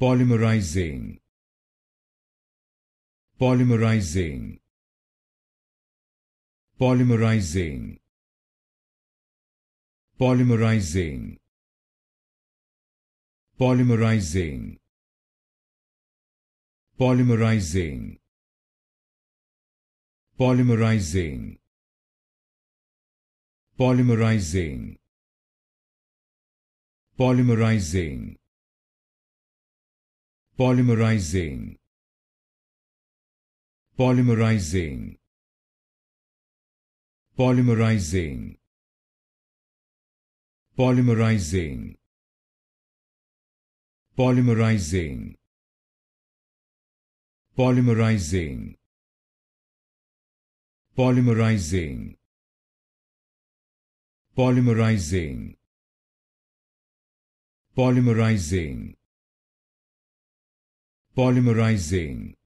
polymerizing polymerizing polymerizing polymerizing polymerizing polymerizing polymerizing polymerizing polymerizing polymerizing polymerizing polymerizing polymerizing polymerizing polymerizing polymerizing polymerizing polymerizing polymerizing